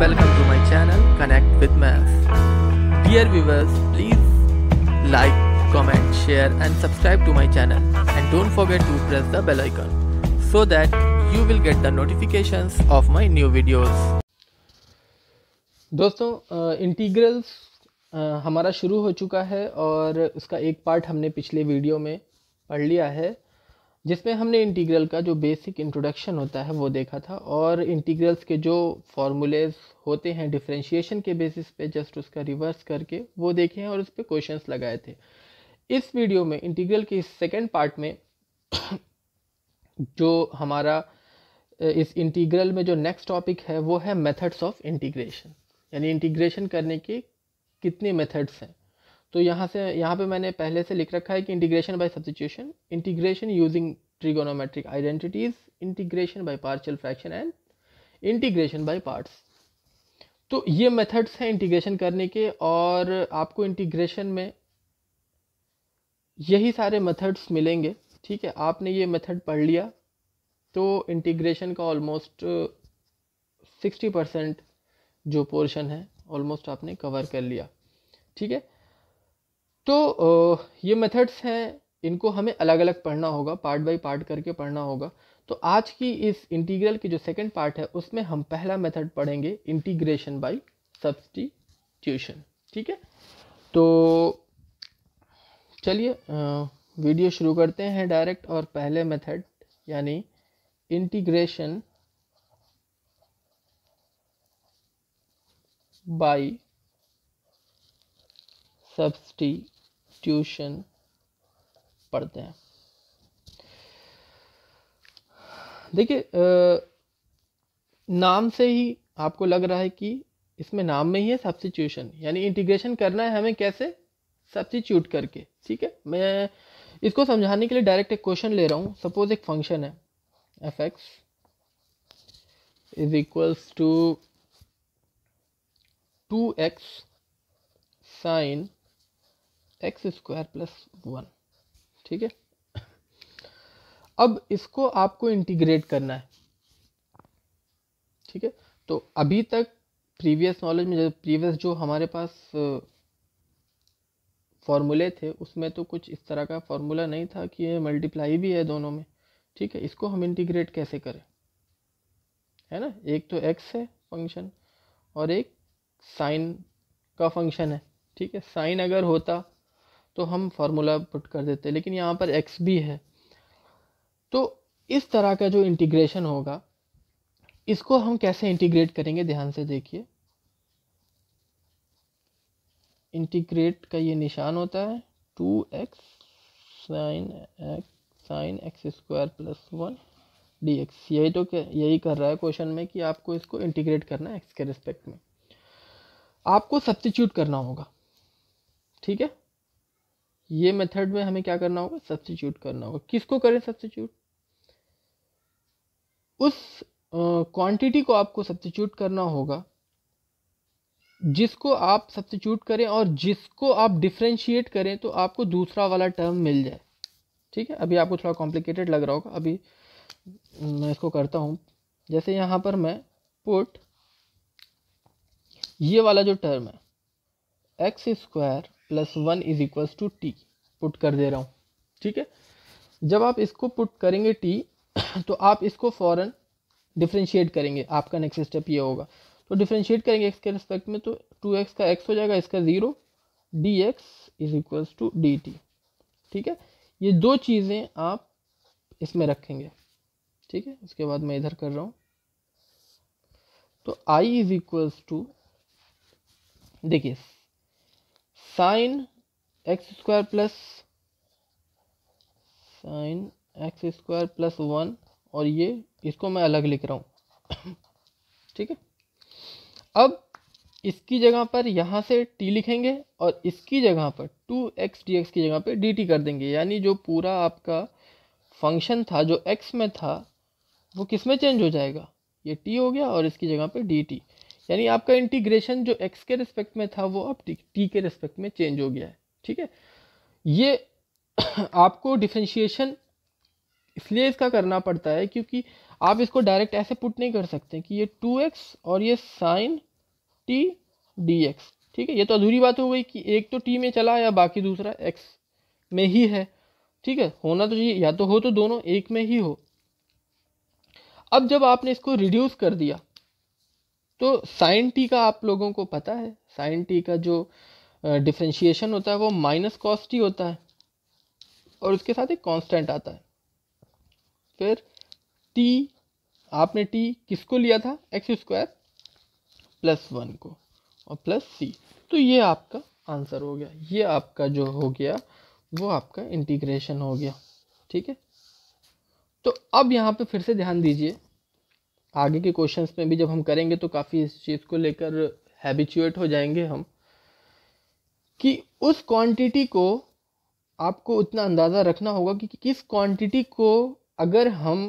welcome to my channel Connect with Math. Dear viewers, please like, comment, share and subscribe to my channel and don't forget to press the bell icon so that you will get the notifications of my new videos. दोस्तों integrals uh, uh, हमारा शुरू हो चुका है और उसका एक part हमने पिछले वीडियो में पढ़ लिया है जिसमें हमने इंटीग्रल का जो बेसिक इंट्रोडक्शन होता है वो देखा था और इंटीग्रल्स के जो फार्मूलेज होते हैं डिफ्रेंशिएशन के बेसिस पे जस्ट उसका रिवर्स करके वो देखे हैं और उस पर क्वेश्चन लगाए थे इस वीडियो में इंटीग्रल के सेकेंड पार्ट में जो हमारा इस इंटीग्रल में जो नेक्स्ट टॉपिक है वो है मेथड्स ऑफ इंटीग्रेशन यानी इंटीग्रेशन करने के कितने मेथड्स हैं तो यहाँ से यहाँ पे मैंने पहले से लिख रखा है कि integration by substitution integration using trigonometric identities integration by partial fraction and integration by parts तो ये मेथड्स हैं इंटीग्रेशन करने के और आपको इंटीग्रेशन में यही सारे मेथड्स मिलेंगे ठीक है आपने ये मेथड पढ़ लिया तो इंटीग्रेशन का ऑलमोस्ट सिक्सटी परसेंट जो पोर्शन है ऑलमोस्ट आपने कवर कर लिया ठीक है तो ये मेथड्स हैं इनको हमें अलग अलग पढ़ना होगा पार्ट बाय पार्ट करके पढ़ना होगा तो आज की इस इंटीग्रल की जो सेकंड पार्ट है उसमें हम पहला मेथड पढ़ेंगे इंटीग्रेशन बाय सब्सटीट्यूशन ठीक है तो चलिए वीडियो शुरू करते हैं डायरेक्ट और पहले मेथड यानी इंटीग्रेशन बाय सब्सटी ट्यूशन पढ़ते हैं देखिए नाम से ही आपको लग रहा है कि इसमें नाम में ही है सब्सिट्यूशन यानी इंटीग्रेशन करना है हमें कैसे सब्सिट्यूट करके ठीक है मैं इसको समझाने के लिए डायरेक्ट एक क्वेश्चन ले रहा हूँ सपोज एक फंक्शन है F X is equals to two X sine X square plus one ठीक है अब इसको आपको इंटीग्रेट करना है ठीक है तो अभी तक प्रीवियस नॉलेज में प्रीवियस जो हमारे पास फॉर्मूले थे उसमें तो कुछ इस तरह का फॉर्मूला नहीं था कि ये मल्टीप्लाई भी है दोनों में ठीक है इसको हम इंटीग्रेट कैसे करें है ना एक तो एक्स है फंक्शन और एक साइन का फंक्शन है ठीक है साइन अगर होता तो हम फार्मूला पुट कर देते हैं लेकिन यहाँ पर एक्स भी है तो इस तरह का जो इंटीग्रेशन होगा इसको हम कैसे इंटीग्रेट करेंगे ध्यान से देखिए इंटीग्रेट का ये निशान होता है two X sine X sine X square plus one D X यही तो यही कर रहा है क्वेश्चन में कि आपको इसको इंटीग्रेट करना है एक्स के रिस्पेक्ट में आपको सब्सिट्यूट करना होगा ठीक है ये मेथड में हमें क्या करना होगा सब्सिट्यूट करना होगा किसको करें सब्सिट्यूट उस क्वांटिटी को आपको सब्सिट्यूट करना होगा जिसको आप सब्सिट्यूट करें और जिसको आप डिफ्रेंशिएट करें तो आपको दूसरा वाला टर्म मिल जाए ठीक है अभी आपको थोड़ा कॉम्प्लिकेटेड लग रहा होगा अभी मैं इसको करता हूँ जैसे यहाँ पर मैं पुट ये वाला जो टर्म है X square plus one is equals to T put कर दे रहा हूँ ठीक है जब आप इसको पुट करेंगे टी तो आप इसको फ़ौरन डिफ्रेंशिएट करेंगे आपका नेक्स्ट स्टेप ये होगा तो डिफ्रेंशिएट करेंगे एक्स के रिस्पेक्ट में तो टू एक्स का एक्स हो जाएगा इसका zero D x is equals to D T ठीक है ये दो चीज़ें आप इसमें रखेंगे ठीक है उसके बाद मैं इधर कर रहा हूँ तो आई इज इक्वल्स टू देखिए sine X square plus sine X square plus one और ये इसको मैं अलग लिख रहा हूँ ठीक है अब इसकी जगह पर यहाँ से t लिखेंगे और इसकी जगह पर टू एक्स डी एक्स की जगह पे dt कर देंगे यानी जो पूरा आपका फंक्शन था जो x में था वो किस में चेंज हो जाएगा ये t हो गया और इसकी जगह पे dt यानी आपका इंटीग्रेशन जो एक्स के रिस्पेक्ट में था वो अब टी के रिस्पेक्ट में चेंज हो गया है ठीक है ये आपको डिफ्रेंशिएशन इसलिए इसका करना पड़ता है क्योंकि आप इसको डायरेक्ट ऐसे पुट नहीं कर सकते कि ये टू एक्स और ये साइन टी डी एक्स ठीक है ये तो अधूरी बात हो गई कि एक तो टी में चला या बाकी दूसरा एक्स में ही है ठीक है होना तो चाहिए या तो हो तो दोनों एक में ही हो अब जब आपने इसको रिड्यूस कर दिया तो साइन टी का आप लोगों को पता है साइन टी का जो डिफ्रेंशिएशन होता है वो माइनस कॉस्ट ही होता है और उसके साथ एक कांस्टेंट आता है फिर टी आपने टी किसको लिया था एक्स स्क्वायर प्लस वन को और प्लस सी तो ये आपका आंसर हो गया ये आपका जो हो गया वो आपका इंटीग्रेशन हो गया ठीक है तो अब यहाँ पे फिर से ध्यान दीजिए आगे के क्वेश्चंस में भी जब हम करेंगे तो काफ़ी इस चीज़ को लेकर हैबिचुएट हो जाएंगे हम कि उस क्वांटिटी को आपको उतना अंदाज़ा रखना होगा कि, किस क्वांटिटी को अगर हम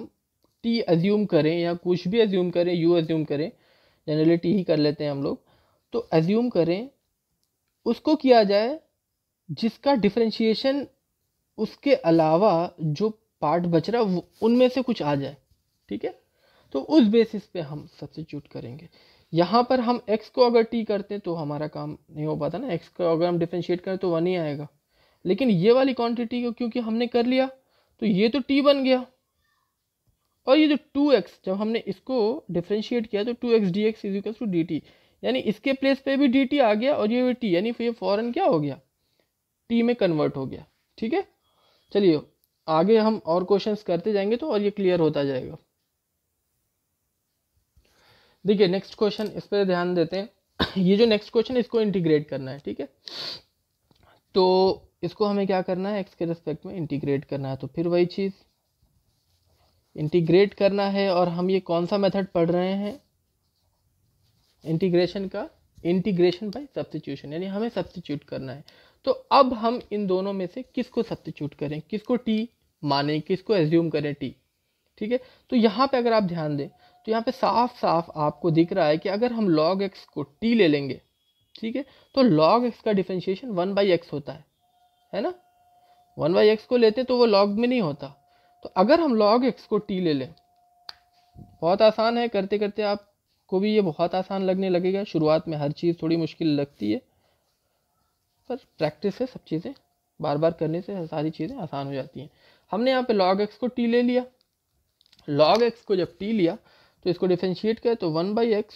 टी अज्यूम करें या कुछ भी अज्यूम करें यू अज्यूम करें जनरली टी ही कर लेते हैं हम लोग तो अज्यूम करें उसको किया जाए जिसका डिफ्रेंशिएशन उसके अलावा जो पार्ट बच रहा है उनमें से कुछ आ जाए ठीक है तो उस बेसिस पे हम सब्सिट्यूट करेंगे यहाँ पर हम x को अगर t करते हैं तो हमारा काम नहीं हो पाता ना x को अगर हम डिफ्रेंशिएट करें तो वन ही आएगा लेकिन ये वाली क्वांटिटी को क्योंकि हमने कर लिया तो ये तो t बन गया और ये जो टू एक्स जब हमने इसको डिफ्रेंशिएट किया तो two X D x is two D T यानी इसके प्लेस पे भी डी टी आ गया और ये भी टी यानी फिर ये फ़ौरन क्या हो गया टी में कन्वर्ट हो गया ठीक है चलिए आगे हम और क्वेश्चंस करते जाएंगे तो और ये क्लियर होता जाएगा देखिए नेक्स्ट क्वेश्चन इस पर ध्यान देते हैं ये जो नेक्स्ट क्वेश्चन इसको इंटीग्रेट करना है ठीक है तो इसको हमें क्या करना है एक्स के रिस्पेक्ट में इंटीग्रेट करना है तो फिर वही चीज़ इंटीग्रेट करना है और हम ये कौन सा मेथड पढ़ रहे हैं इंटीग्रेशन का इंटीग्रेशन बाय सब्सिट्यूशन यानी हमें सब्सिट्यूट करना है तो अब हम इन दोनों में से किसको सब्सिट्यूट करें किसको टी माने किसको एज्यूम करें टी ठीक है तो यहाँ पे अगर आप ध्यान दें तो यहाँ पे साफ साफ आपको दिख रहा है कि अगर हम log x को t ले लेंगे ठीक है तो log x का डिफ्रेंशिएशन वन बाई एक्स होता है है ना वन बाई एक्स को लेते तो वो log में नहीं होता तो अगर हम log x को t ले लें बहुत आसान है करते करते आपको भी ये बहुत आसान लगने लगेगा शुरुआत में हर चीज़ थोड़ी मुश्किल लगती है पर प्रैक्टिस है सब चीज़ें बार बार करने से सारी चीज़ें आसान हो जाती हैं हमने यहाँ पे log x को t ले लिया log x को जब t लिया तो इसको डिफ्रेंशिएट किया तो one by X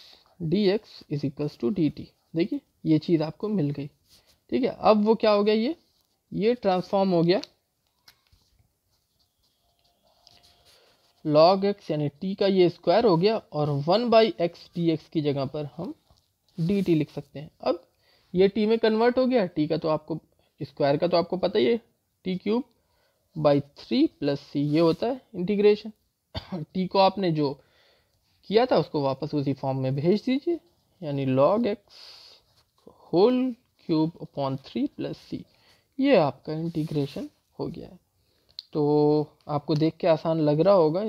D x is equals to D T देखिए ये चीज़ आपको मिल गई ठीक है अब वो क्या हो गया ये ये ट्रांसफॉर्म हो गया लॉग एक्स यानी टी का ये स्क्वायर हो गया और one by X D X की जगह पर हम डी टी लिख सकते हैं अब ये टी में कन्वर्ट हो गया टी का तो आपको स्क्वायर का तो आपको पता ही है t cube by three plus c ये होता है इंटीग्रेशन टी को आपने जो किया था उसको वापस उसी फॉर्म में भेज दीजिए यानी log x whole cube upon three plus c ये आपका इंटीग्रेशन हो गया है तो आपको देख के आसान लग रहा होगा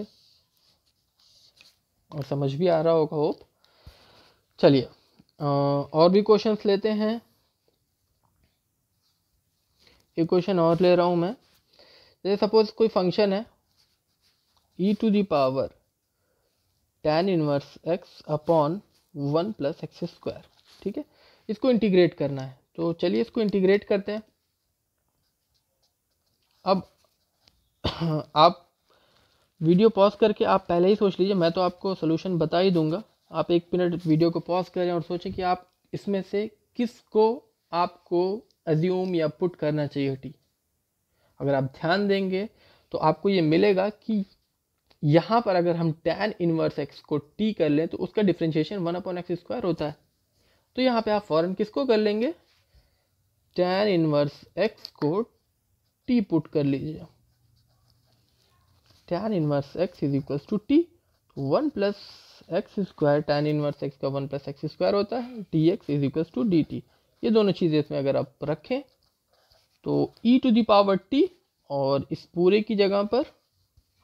और समझ भी आ रहा होगा होप चलिए और भी क्वेश्चंस लेते हैं ये क्वेश्चन और ले रहा हूँ मैं जैसे सपोज कोई फंक्शन है e to the power tan inverse x upon one plus x square ठीक है इसको इंटीग्रेट करना है तो चलिए इसको इंटीग्रेट करते हैं अब आप वीडियो पॉज करके आप पहले ही सोच लीजिए मैं तो आपको सोल्यूशन बता ही दूंगा आप एक मिनट वीडियो को पॉज करें और सोचें कि आप इसमें से किसको आपको अज्यूम या पुट करना चाहिए टी अगर आप ध्यान देंगे तो आपको ये मिलेगा कि यहाँ पर अगर हम tan इनवर्स x को t कर लें तो उसका differentiation one upon x square होता है तो यहाँ पे आप फ़ौरन किसको कर लेंगे tan इनवर्स x को t पुट कर लीजिए tan inverse x is equals to t one plus x square tan inverse x का वन प्लस एक्स स्क्वायर होता है d x is equals to D t ये दोनों चीज़ें इसमें अगर आप रखें तो e टू दावर t और इस पूरे की जगह पर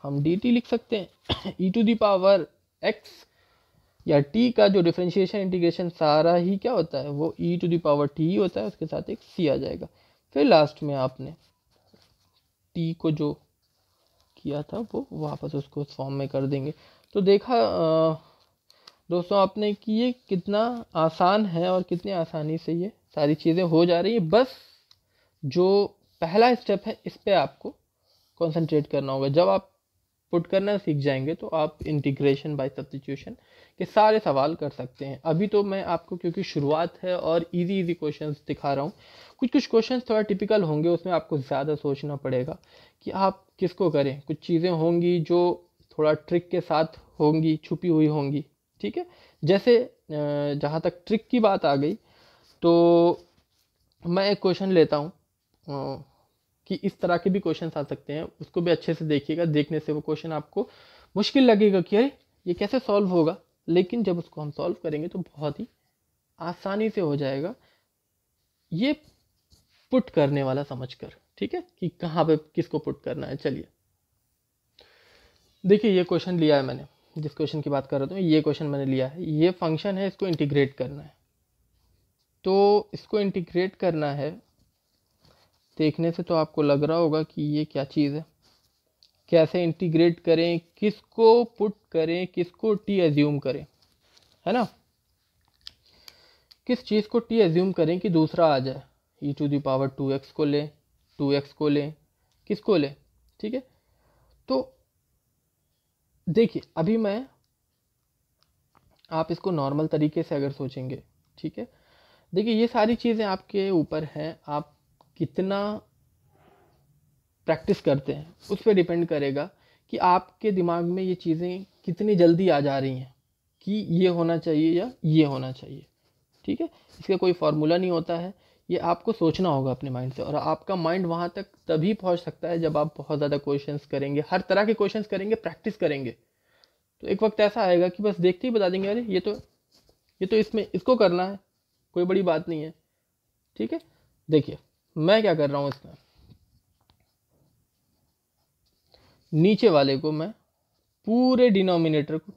हम डी टी लिख सकते हैं e to the power x या टी का जो डिफ्रेंशिएशन इंटीग्रेशन सारा ही क्या होता है वो e to the power t ही होता है उसके साथ एक सी आ जाएगा फिर लास्ट में आपने टी को जो किया था वो वापस उसको उस फॉर्म में कर देंगे तो देखा दोस्तों आपने कि ये कितना आसान है और कितनी आसानी से ये सारी चीज़ें हो जा रही है बस जो पहला स्टेप है इस पर आपको कंसंट्रेट करना होगा जब आप पुट करना सीख जाएंगे तो आप इंटीग्रेशन बाय सब्सटीट्यूशन के सारे सवाल कर सकते हैं अभी तो मैं आपको क्योंकि शुरुआत है और इजी इजी क्वेश्चंस दिखा रहा हूँ कुछ कुछ क्वेश्चंस थोड़ा टिपिकल होंगे उसमें आपको ज़्यादा सोचना पड़ेगा कि आप किसको करें कुछ चीज़ें होंगी जो थोड़ा ट्रिक के साथ होंगी छुपी हुई होंगी ठीक है जैसे जहाँ तक ट्रिक की बात आ गई तो मैं एक क्वेश्चन लेता हूँ कि इस तरह के भी क्वेश्चन आ सकते हैं उसको भी अच्छे से देखिएगा देखने से वो क्वेश्चन आपको मुश्किल लगेगा कि अरे ये कैसे सॉल्व होगा लेकिन जब उसको हम सॉल्व करेंगे तो बहुत ही आसानी से हो जाएगा ये पुट करने वाला समझकर ठीक है कि कहाँ पे किसको पुट करना है चलिए देखिए ये क्वेश्चन लिया है मैंने जिस क्वेश्चन की बात कर रहा था ये क्वेश्चन मैंने लिया है ये फंक्शन है इसको इंटीग्रेट करना है तो इसको इंटीग्रेट करना है देखने से तो आपको लग रहा होगा कि ये क्या चीज़ है कैसे इंटीग्रेट करें किसको पुट करें किसको टी एज्यूम करें है ना किस चीज़ को टी एज्यूम करें कि दूसरा आ जाए e to the power two x को लें टू एक्स को लें किसको लें ठीक है तो देखिए अभी मैं आप इसको नॉर्मल तरीके से अगर सोचेंगे ठीक है देखिए ये सारी चीज़ें आपके ऊपर हैं आप कितना प्रैक्टिस करते हैं उस पर डिपेंड करेगा कि आपके दिमाग में ये चीज़ें कितनी जल्दी आ जा रही हैं कि ये होना चाहिए या ये होना चाहिए ठीक है इसका कोई फार्मूला नहीं होता है ये आपको सोचना होगा अपने माइंड से और आपका माइंड वहाँ तक तभी पहुँच सकता है जब आप बहुत ज़्यादा क्वेश्चन करेंगे हर तरह के क्वेश्चन करेंगे प्रैक्टिस करेंगे तो एक वक्त ऐसा आएगा कि बस देखते ही बता देंगे अरे ये तो ये तो इसमें इसको करना है कोई बड़ी बात नहीं है ठीक है देखिए मैं क्या कर रहा हूँ इसमें नीचे वाले को मैं पूरे डिनोमिनेटर को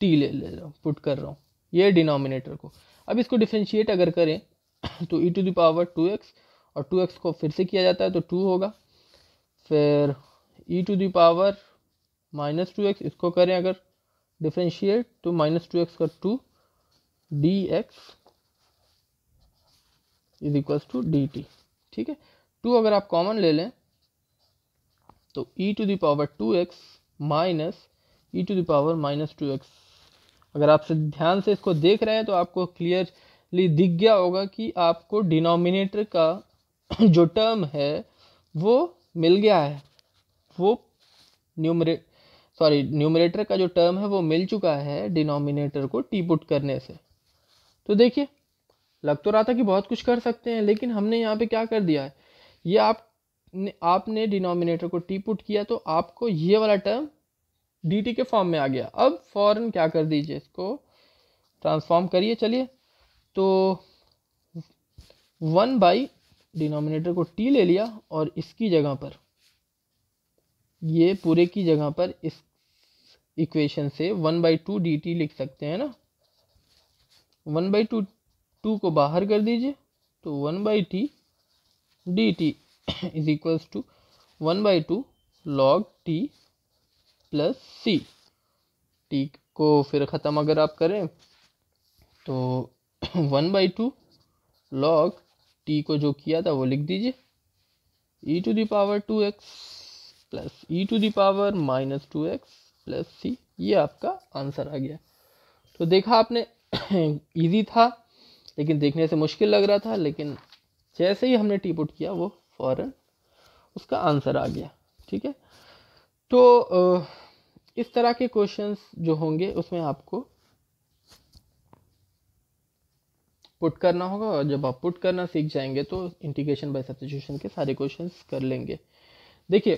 टी ले ले रहा हूँ पुट कर रहा हूँ ये डिनोमिनेटर को अब इसको डिफ्रेंशिएट अगर करें तो e to the power two x और टू एक्स को फिर से किया जाता है तो टू होगा फिर e to the power minus two x इसको करें अगर डिफ्रेंशिएट तो माइनस टू एक्स का two d x is equals to D T ठीक है टू अगर आप कॉमन ले लें तो e to the power two x minus e to the power minus two x अगर आप से ध्यान से इसको देख रहे हैं तो आपको क्लियरली दिख गया होगा कि आपको डिनोमिनेटर का जो टर्म है वो मिल गया है वो न्यूमरे सॉरी न्यूमरेटर का जो टर्म है वो मिल चुका है डिनोमिनेटर को टी पुट करने से तो देखिए लग तो रहा था कि बहुत कुछ कर सकते हैं लेकिन हमने यहाँ पे क्या कर दिया है ये आप ने आपने डिनोमिनेटर को टी पुट किया तो आपको ये वाला टर्म डी के फॉर्म में आ गया अब फॉरन क्या कर दीजिए इसको ट्रांसफॉर्म करिए चलिए तो वन बाई डिनोमिनेटर को टी ले लिया और इसकी जगह पर ये पूरे की जगह पर इस इक्वेशन से वन बाई टू डी लिख सकते हैं ना वन बाई टू टू को बाहर कर दीजिए तो one by t d t is equals to one by two log t plus c t को फिर ख़त्म अगर आप करें तो one by two log t को जो किया था वो लिख दीजिए e to the power two x plus e to the power minus two x plus c ये आपका आंसर आ गया तो देखा आपने इजी था लेकिन देखने से मुश्किल लग रहा था लेकिन जैसे ही हमने टी पुट किया वो फ़ौर उसका आंसर आ गया ठीक है तो इस तरह के क्वेश्चंस जो होंगे उसमें आपको पुट करना होगा और जब आप पुट करना सीख जाएंगे तो इंटीग्रेशन बाय सब्सटीट्यूशन के सारे क्वेश्चन कर लेंगे देखिए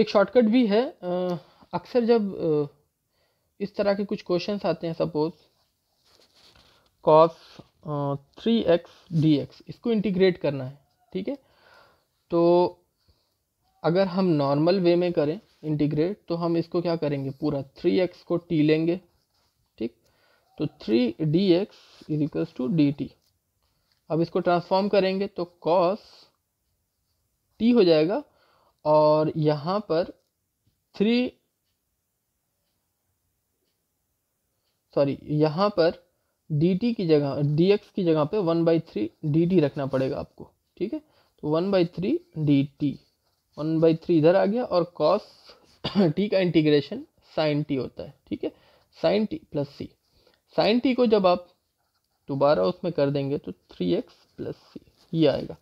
एक शॉर्टकट भी है अक्सर जब इस तरह के कुछ क्वेश्चन आते हैं suppose cos three x D x इसको इंटीग्रेट करना है ठीक है तो अगर हम नॉर्मल वे में करें इंटीग्रेट तो हम इसको क्या करेंगे पूरा थ्री एक्स को टी लेंगे ठीक तो three d x is equals to D t अब इसको ट्रांसफॉर्म करेंगे तो कॉस टी हो जाएगा और यहाँ पर थ्री सॉरी यहाँ पर डी टी की जगह डी एक्स की जगह पे one by three d t रखना पड़ेगा आपको ठीक है तो one by three d t one by three इधर आ गया और कॉस टी का इंटीग्रेशन साइन टी होता है ठीक है sine t plus c sine t को जब आप दोबारा उसमें कर देंगे तो थ्री एक्स प्लस सी ये आएगा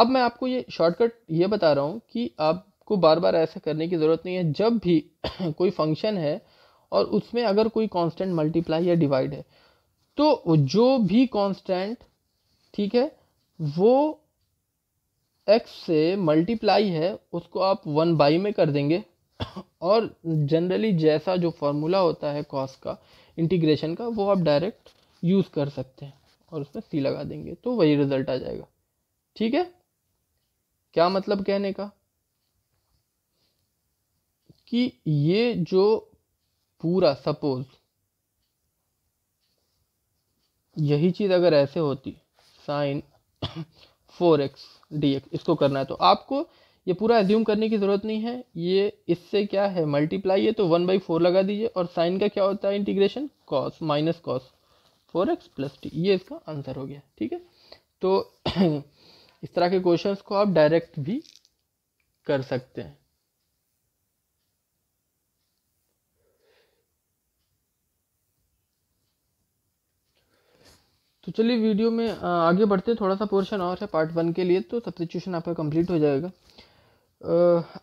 अब मैं आपको ये शॉर्टकट ये बता रहा हूँ कि आपको बार बार ऐसा करने की ज़रूरत नहीं है जब भी कोई फंक्शन है और उसमें अगर कोई कॉन्स्टेंट मल्टीप्लाई या डिवाइड है तो जो भी कांस्टेंट ठीक है वो एक्स से मल्टीप्लाई है उसको आप वन बाई में कर देंगे और जनरली जैसा जो फार्मूला होता है कॉस का इंटीग्रेशन का वो आप डायरेक्ट यूज़ कर सकते हैं और उसमें सी लगा देंगे तो वही रिजल्ट आ जाएगा ठीक है क्या मतलब कहने का कि ये जो पूरा सपोज़ यही चीज़ अगर ऐसे होती sine four x D x इसको करना है तो आपको ये पूरा एज्यूम करने की ज़रूरत नहीं है ये इससे क्या है मल्टीप्लाई है तो वन बाई फोर लगा दीजिए और साइन का क्या होता है integration cos minus cos four x plus t ये इसका आंसर हो गया ठीक है तो इस तरह के क्वेश्चंस को आप डायरेक्ट भी कर सकते हैं तो चलिए वीडियो में आगे बढ़ते हैं थोड़ा सा पोर्शन और है पार्ट वन के लिए तो सब्सिट्यूशन आपका कंप्लीट हो जाएगा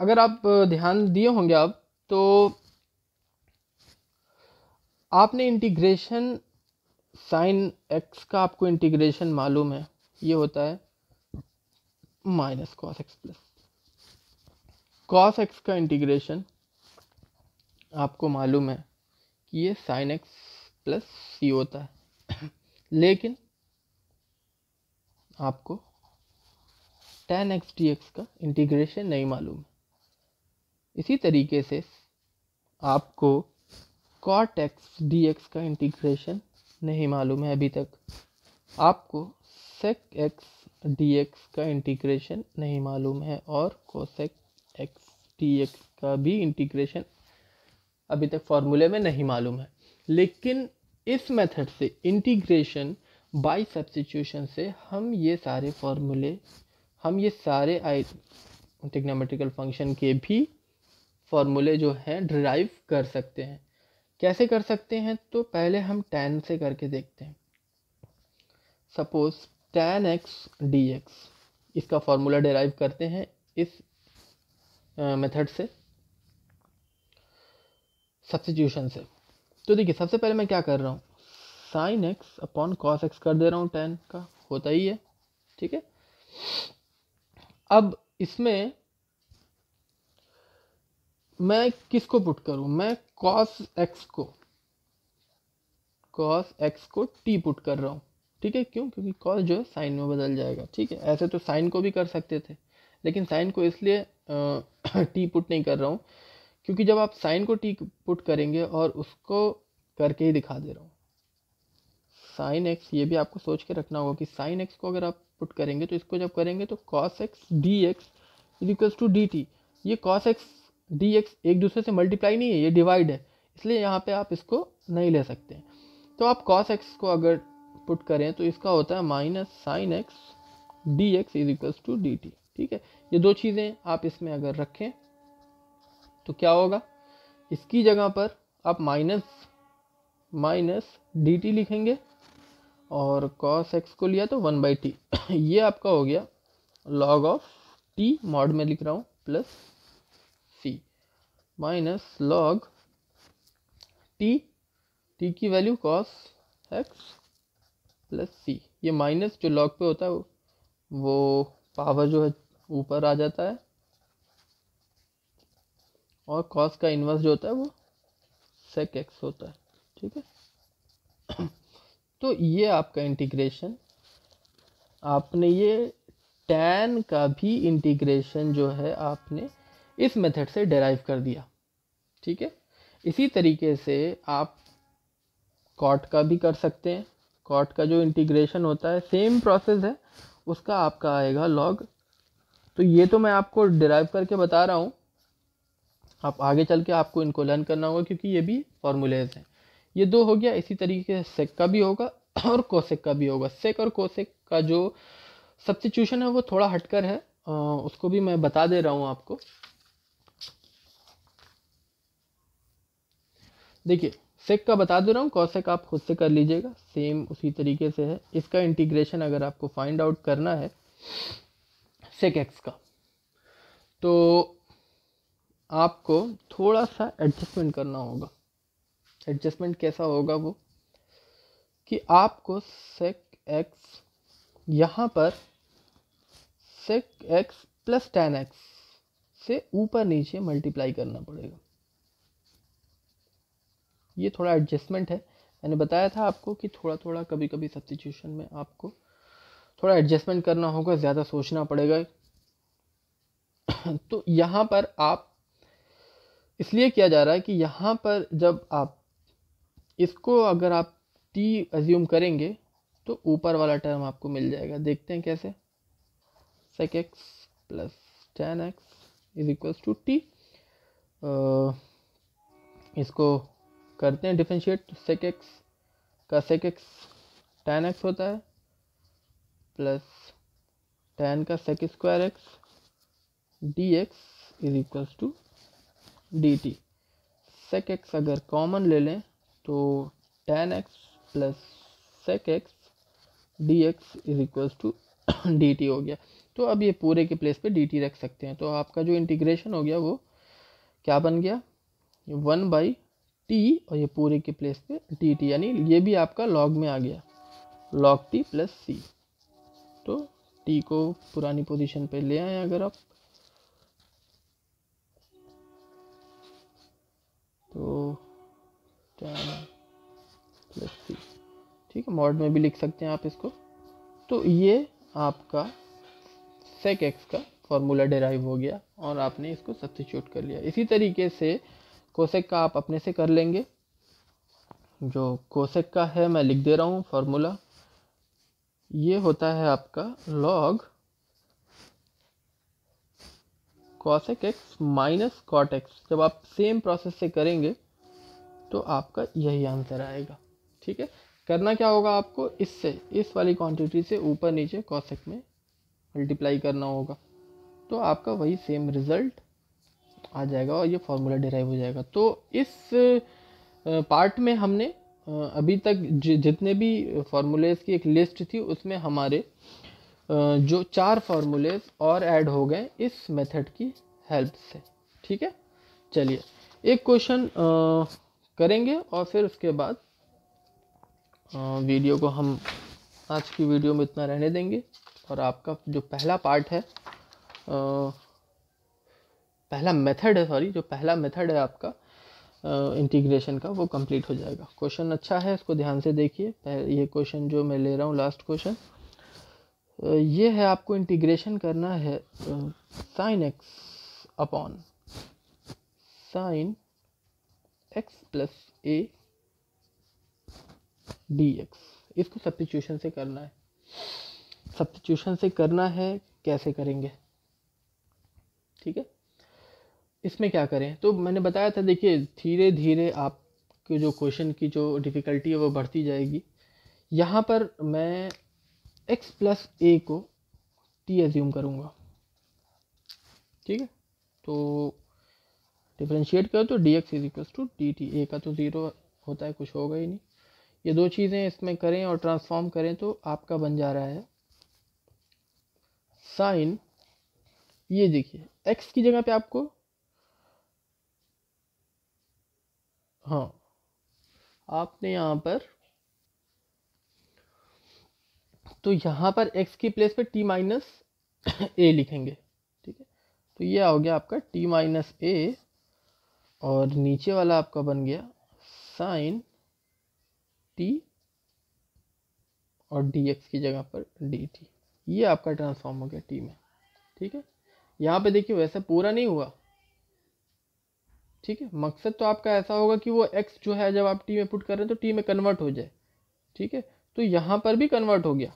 अगर आप ध्यान दिए होंगे आप तो आपने इंटीग्रेशन साइन एक्स का आपको इंटीग्रेशन मालूम है ये होता है minus cos x plus cos x का इंटीग्रेशन आपको मालूम है कि ये साइन एक्स प्लस सी होता है लेकिन आपको टेन एक्स डी एक्स का इंटीग्रेशन नहीं मालूम इसी तरीके से आपको कॉट एक्स डी एक्स का इंटीग्रेशन नहीं मालूम है अभी तक आपको सेक एक्स डी एक्स का इंटीग्रेशन नहीं मालूम है और कोसेक एक्स डी एक्स का भी इंटीग्रेशन अभी तक फॉर्मूले में नहीं मालूम है लेकिन इस मेथड से इंटीग्रेशन बाय सब्सिट्यूशन से हम ये सारे फॉर्मूले हम ये सारे आई टिग्नोमेट्रिकल फंक्शन के भी फॉर्मूले जो हैं ड्राइव कर सकते हैं कैसे कर सकते हैं तो पहले हम टेन से करके देखते हैं suppose tan x D x इसका फॉर्मूला डिराइव करते हैं इस मेथड से सब्सिट्यूशन से तो देखिए सबसे पहले मैं क्या कर रहा हूँ sine x upon cos x कर दे रहा हूँ टेन का होता ही है ठीक है अब इसमें मैं किसको पुट करूँ मैं कॉस एक्स को कॉस एक्स को टी पुट कर रहा हूँ ठीक है क्यों क्योंकि कॉस जो है साइन में बदल जाएगा ठीक है ऐसे तो साइन को भी कर सकते थे लेकिन साइन को इसलिए टी पुट नहीं कर रहा हूँ क्योंकि जब आप साइन को टी पुट करेंगे और उसको करके ही दिखा दे रहा हूँ साइन एक्स ये भी आपको सोच के रखना होगा कि साइन एक्स को अगर आप पुट करेंगे तो इसको जब करेंगे तो cos x D x is equals to D t ये कॉस एक्स डी एक्स एक दूसरे से मल्टीप्लाई नहीं है ये डिवाइड है इसलिए यहाँ पे आप इसको नहीं ले सकते तो आप कॉस एक्स को अगर पुट करें तो इसका होता है minus sine x D x is equals to D T ठीक है ये दो चीज़ें आप इसमें अगर रखें तो क्या होगा इसकी जगह पर आप माइनस माइनस डी टी लिखेंगे और कॉस एक्स को लिया तो वन बाई टी ये आपका हो गया लॉग ऑफ टी मॉड में लिख रहा हूँ plus c minus log t t की value cos x plus c ये माइनस जो लॉग पे होता है वो पावर जो है ऊपर आ जाता है और कॉस का इन्वर्स जो होता है वो सेक एक्स होता है ठीक है तो ये आपका इंटीग्रेशन आपने ये टैन का भी इंटीग्रेशन जो है आपने इस मेथड से डेराइव कर दिया ठीक है इसी तरीके से आप कॉट का भी कर सकते हैं कॉट का जो इंटीग्रेशन होता है सेम प्रोसेस है उसका आपका आएगा लॉग तो ये तो मैं आपको डिराइव करके बता रहा हूँ आप आगे चल के आपको इनको लर्न करना होगा क्योंकि ये भी फार्मूलेज हैं ये दो हो गया इसी तरीके से सेक का भी होगा और कोसेक का भी होगा सेक और कोसेक का जो सब्सिट्यूशन है वो थोड़ा हटकर है आ, उसको भी मैं बता दे रहा हूँ आपको देखिए सेक का बता दे रहा हूँ कौशेक आप खुद से कर लीजिएगा सेम उसी तरीके से है इसका इंटीग्रेशन अगर आपको फाइंड आउट करना है सेक एक्स का तो आपको थोड़ा सा एडजस्टमेंट करना होगा एडजस्टमेंट कैसा होगा वो कि आपको सेक एक्स यहाँ पर sec x plus tan x से ऊपर नीचे मल्टीप्लाई करना पड़ेगा ये थोड़ा एडजस्टमेंट है मैंने बताया था आपको कि थोड़ा थोड़ा कभी कभी सिचुएशन में आपको थोड़ा एडजस्टमेंट करना होगा ज़्यादा सोचना पड़ेगा तो यहाँ पर आप इसलिए किया जा रहा है कि यहाँ पर जब आप इसको अगर आप टी एज्यूम करेंगे तो ऊपर वाला टर्म आपको मिल जाएगा देखते हैं कैसे sec x plus tan x is equals to t इसको करते हैं डिफ्रेंशिएट सेक एक्स का सेक एक्स टेन एक्स होता है प्लस टेन का sec square x D x is equals to D t sec x अगर कॉमन ले लें तो tan x plus sec x D x is equals to D t हो गया तो अब ये पूरे के प्लेस पे डी टी रख सकते हैं तो आपका जो इंटीग्रेशन हो गया वो क्या बन गया वन बाई टी और ये पूरे के प्लेस पे डी टी यानी ये भी आपका लॉग में आ गया लॉग टी प्लस सी तो टी को पुरानी पोजीशन पे ले आए अगर आप तो प्लस सी ठीक है मॉड में भी लिख सकते हैं आप इसको तो ये आपका सेक एक्स का फॉर्मूला डेराइव हो गया और आपने इसको सब्सिट्यूट कर लिया इसी तरीके से कोसेक का आप अपने से कर लेंगे जो कोसेक का है मैं लिख दे रहा हूँ फार्मूला ये होता है आपका log cosec x minus cot x जब आप सेम प्रोसेस से करेंगे तो आपका यही आंसर आएगा ठीक है करना क्या होगा आपको इससे इस वाली क्वांटिटी से ऊपर नीचे कॉसेक में मल्टीप्लाई करना होगा तो आपका वही सेम रिज़ल्ट आ जाएगा और ये फार्मूला डिराइव हो जाएगा तो इस पार्ट में हमने अभी तक जितने भी फार्मूलेज की एक लिस्ट थी उसमें हमारे जो चार फार्मूले और ऐड हो गए इस मेथड की हेल्प से ठीक है चलिए एक क्वेश्चन करेंगे और फिर उसके बाद वीडियो को हम आज की वीडियो में इतना रहने देंगे और आपका जो पहला पार्ट है पहला मेथड है सॉरी जो पहला मेथड है आपका इंटीग्रेशन का वो कंप्लीट हो जाएगा क्वेश्चन अच्छा है इसको ध्यान से देखिए ये क्वेश्चन जो मैं ले रहा हूँ लास्ट क्वेश्चन ये है आपको इंटीग्रेशन करना है sine x upon sine x plus a d x इसको सब्सटीट्यूशन से करना है सब्सटीट्यूशन से करना है कैसे करेंगे ठीक है इसमें क्या करें तो मैंने बताया था देखिए धीरे धीरे आपके जो क्वेश्चन की जो डिफ़िकल्टी है वो बढ़ती जाएगी यहाँ पर मैं एक्स प्लस ए को टी एज्यूम करूँगा ठीक है तो डिफ्रेंशिएट करो तो d x is equal to D t a का तो ज़ीरो होता है कुछ होगा ही नहीं ये दो चीज़ें इसमें करें और ट्रांसफॉर्म करें तो आपका बन जा रहा है साइन ये देखिए एक्स की जगह पे आपको हाँ आपने यहाँ पर तो यहाँ पर x की प्लेस पे t माइनस ए लिखेंगे ठीक है तो ये हो गया आपका t माइनस ए और नीचे वाला आपका बन गया साइन t और dx की जगह पर dt ये आपका ट्रांसफॉर्म हो गया t में ठीक है यहाँ पे देखिए वैसे पूरा नहीं हुआ ठीक है मकसद तो आपका ऐसा होगा कि वो x जो है जब आप t में पुट कर रहे हैं तो t में कन्वर्ट हो जाए ठीक है तो यहाँ पर भी कन्वर्ट हो गया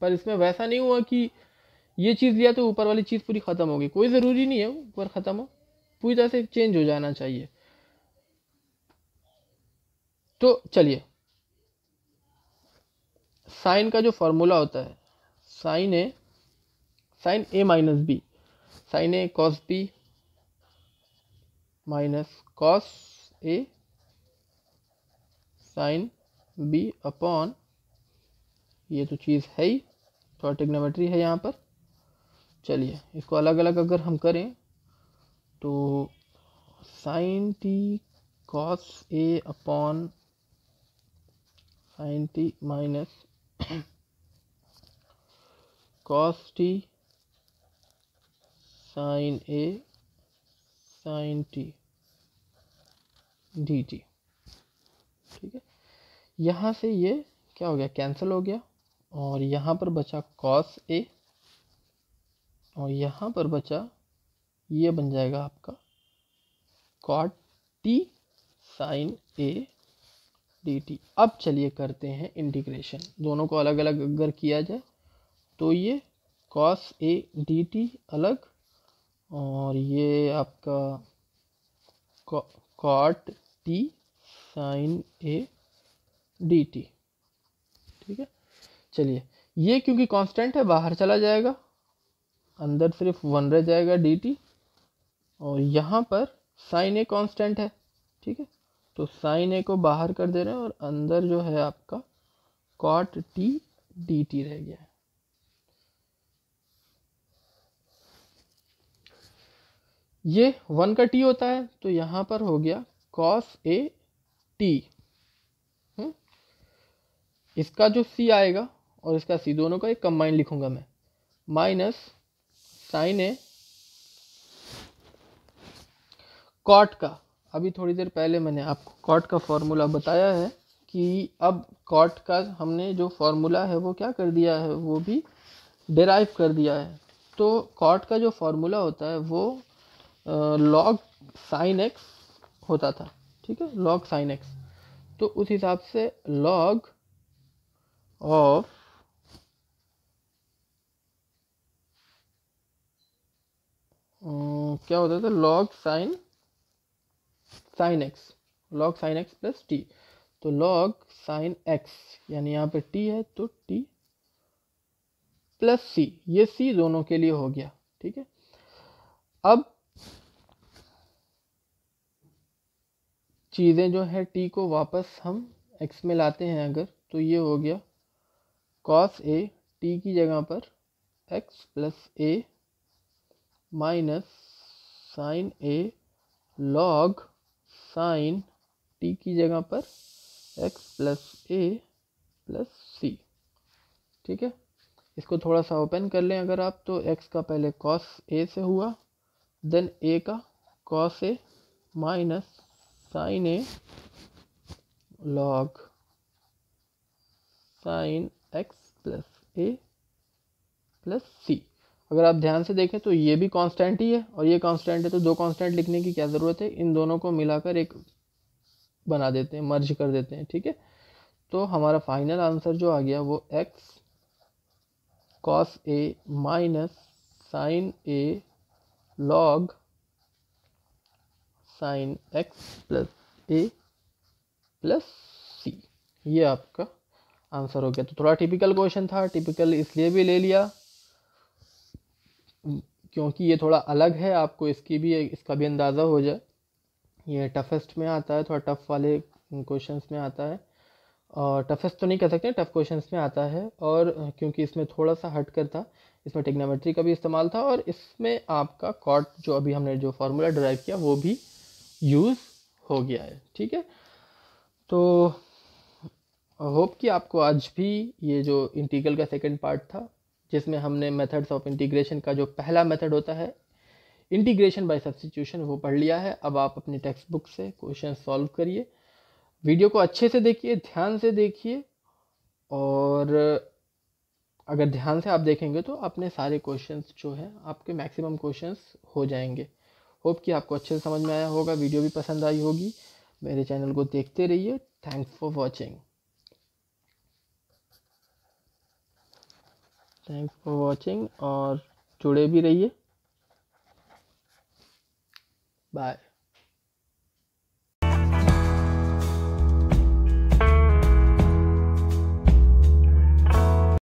पर इसमें वैसा नहीं हुआ कि ये चीज़ लिया तो ऊपर वाली चीज़ पूरी ख़त्म होगी कोई ज़रूरी नहीं है ऊपर ख़त्म हो पूरी तरह से चेंज हो जाना चाहिए तो चलिए साइन का जो फॉर्मूला होता है sine a sine a minus b sine a cos b minus cos a sine b upon ये तो चीज़ है ही थोड़ा टेक्नोमेट्री है यहाँ पर चलिए इसको अलग अलग अगर हम करें तो sine t cos a upon sine t minus cos t sine a sine t d T ठीक है यहाँ से ये क्या हो गया कैंसिल हो गया और यहाँ पर बचा कॉस ए और यहाँ पर बचा ये बन जाएगा आपका cot t sine a d t अब चलिए करते हैं इंटीग्रेशन दोनों को अलग अलग अगर किया जाए तो ये कॉस ए डी टी अलग और ये आपका cot t sine a d T ठीक है चलिए ये क्योंकि कांस्टेंट है बाहर चला जाएगा अंदर सिर्फ वन रह जाएगा डी टी और यहाँ पर साइन ए कांस्टेंट है ठीक है तो साइन ए को बाहर कर दे रहे हैं और अंदर जो है आपका कॉट टी डी टी रह गया है ये वन का टी होता है तो यहाँ पर हो गया कॉस ए टी इसका जो सी आएगा और इसका सी दोनों का एक कम्बाइन लिखूंगा मैं माइनस साइन ए कॉट का अभी थोड़ी देर पहले मैंने आपको कॉट का फॉर्मूला बताया है कि अब कॉट का हमने जो फॉर्मूला है वो क्या कर दिया है वो भी डेराइव कर दिया है तो कॉट का जो फॉर्मूला होता है वो लॉग साइन एक्स होता था ठीक है लॉग साइन एक्स तो उस हिसाब से लॉग ऑफ क्या होता था log sine sine x log sine x plus t तो लॉग साइन एक्स यानी यहाँ पे टी है तो टी प्लस सी ये सी दोनों के लिए हो गया ठीक है अब चीज़ें जो है टी को वापस हम एक्स में लाते हैं अगर तो ये हो गया कॉस ए टी की जगह पर x plus a minus sine a log sine t की जगह पर x plus a plus c ठीक है इसको थोड़ा सा ओपन कर लें अगर आप तो एक्स का पहले कॉस ए से हुआ देन ए का cos a minus sine a log sine x plus a plus c अगर आप ध्यान से देखें तो ये भी कांस्टेंट ही है और ये कांस्टेंट है तो दो कांस्टेंट लिखने की क्या ज़रूरत है इन दोनों को मिलाकर एक बना देते हैं मर्ज कर देते हैं ठीक है तो हमारा फाइनल आंसर जो आ गया वो x cos a minus sine a log sine x plus a plus c ये आपका आंसर हो गया तो थोड़ा टिपिकल क्वेश्चन था टिपिकल इसलिए भी ले लिया क्योंकि ये थोड़ा अलग है आपको इसकी भी इसका भी अंदाज़ा हो जाए ये टफेस्ट में आता है थोड़ा टफ़ वाले क्वेश्चन में आता है और टफेस्ट तो नहीं कह सकते टफ़ क्वेश्चन में आता है और क्योंकि इसमें थोड़ा सा हट कर था इसमें टेक्नोमेट्री का भी इस्तेमाल था और इसमें आपका कॉट जो अभी हमने जो फार्मूला ड्राइव किया वो भी यूज़ हो गया है ठीक है तो होप कि आपको आज भी ये जो इंटीग्रल का सेकेंड पार्ट था जिसमें हमने मेथड्स ऑफ इंटीग्रेशन का जो पहला मेथड होता है इंटीग्रेशन बाय सब्सटीट्यूशन वो पढ़ लिया है अब आप अपनी टेक्स्ट बुक से क्वेश्चन सॉल्व करिए वीडियो को अच्छे से देखिए ध्यान से देखिए और अगर ध्यान से आप देखेंगे तो अपने सारे क्वेश्चंस जो हैं आपके मैक्सिमम क्वेश्चंस हो जाएंगे होप कि आपको अच्छे से समझ में आया होगा वीडियो भी पसंद आई होगी मेरे चैनल को देखते रहिए thanks for watching thanks for watching और जुड़े भी रहिए बाय